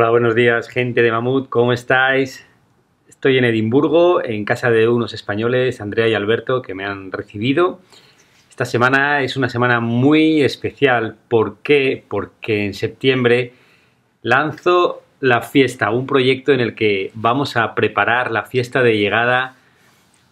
Hola, buenos días, gente de Mamut, ¿cómo estáis? Estoy en Edimburgo, en casa de unos españoles, Andrea y Alberto, que me han recibido. Esta semana es una semana muy especial. ¿Por qué? Porque en septiembre lanzo la fiesta, un proyecto en el que vamos a preparar la fiesta de llegada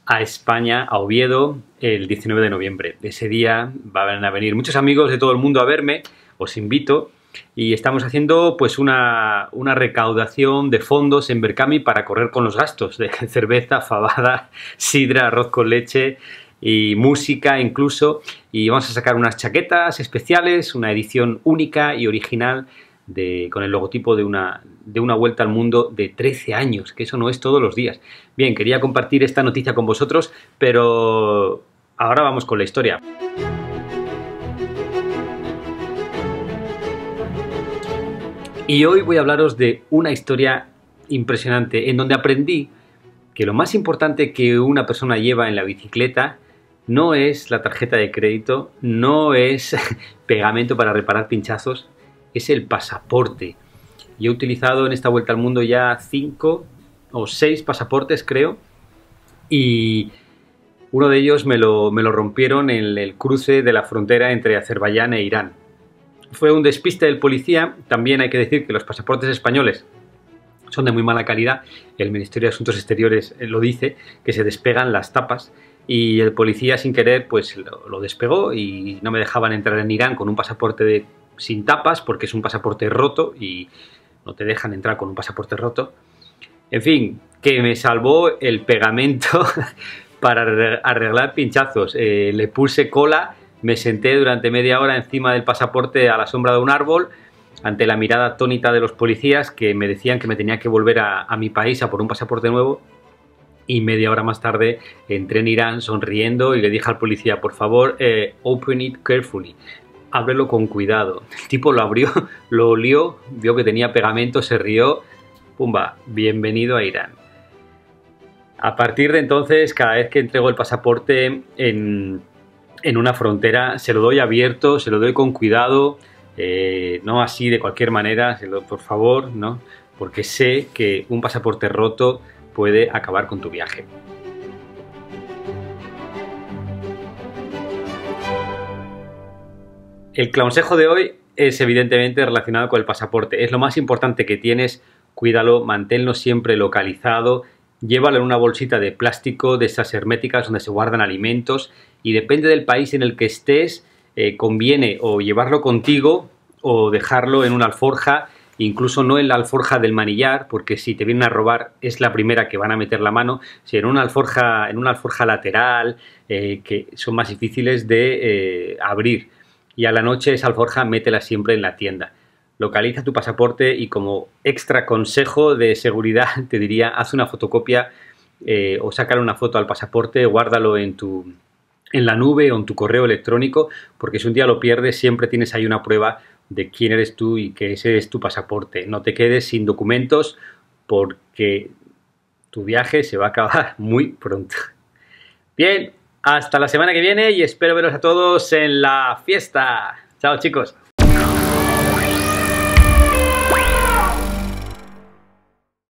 a España, a Oviedo, el 19 de noviembre. Ese día van a venir muchos amigos de todo el mundo a verme. Os invito y estamos haciendo pues una, recaudación de fondos en Berkami para correr con los gastos de cerveza, fabada, sidra, arroz con leche y música incluso y vamos a sacar unas chaquetas especiales, una edición única y original de, con el logotipo de una, de una vuelta al mundo de 13 años, que eso no es todos los días. Bien, quería compartir esta noticia con vosotros, pero ahora vamos con la historia. Y hoy voy a hablaros de una historia impresionante en donde aprendí que lo más importante que una persona lleva en la bicicleta no es la tarjeta de crédito, no es pegamento para reparar pinchazos, es el pasaporte. Yo he utilizado en esta vuelta al mundo ya cinco o seis pasaportes, creo, y uno de ellos me lo, me lo rompieron en el cruce de la frontera entre Azerbaiyán e Irán fue un despiste del policía. También hay que decir que los pasaportes españoles son de muy mala calidad. El Ministerio de Asuntos Exteriores eh, lo dice, que se despegan las tapas. Y el policía sin querer pues lo, despegó y no me dejaban entrar en Irán con un pasaporte sin tapas porque es un pasaporte roto y no te dejan entrar con un pasaporte roto. En fin, que me salvó el pegamento para arreglar pinchazos. Eh, le puse cola me senté durante media hora encima del pasaporte a la sombra de un árbol, ante la mirada atónita de los policías que me decían que me tenía que volver a, mi país a por un pasaporte nuevo y media hora más tarde entré en Irán sonriendo y le dije al policía, por favor, eh, open it carefully, ábrelo con cuidado. El tipo lo abrió, lo olió, vio que tenía pegamento, se rió, pumba, bienvenido a Irán. A partir de entonces, cada vez que entrego el pasaporte en en una frontera, se lo doy abierto, se lo doy con cuidado, eh, no así de cualquier manera, por favor, ¿no? porque sé que un pasaporte roto puede acabar con tu viaje. El consejo de hoy es evidentemente relacionado con el pasaporte. Es lo más importante que tienes, cuídalo, manténlo siempre localizado llévalo en una bolsita de plástico de esas herméticas donde se guardan alimentos y depende del país en el que estés, eh, conviene o llevarlo contigo o dejarlo en una alforja, incluso no en la alforja del manillar, porque si te vienen a robar es la primera que van a meter la mano, sino en una alforja, en una alforja lateral, eh, que son más difíciles de eh, abrir. Y a la noche esa alforja métela siempre en la tienda localiza tu pasaporte y como extra consejo de seguridad te diría haz una fotocopia eh, o sacar una foto al pasaporte, guárdalo en tu en la nube o en tu correo electrónico, porque si un día lo pierdes siempre tienes ahí una prueba de quién eres tú y que ese es tu pasaporte. No te quedes sin documentos porque tu viaje se va a acabar muy pronto. Bien, hasta la semana que viene y espero veros a todos en la fiesta. Chao chicos.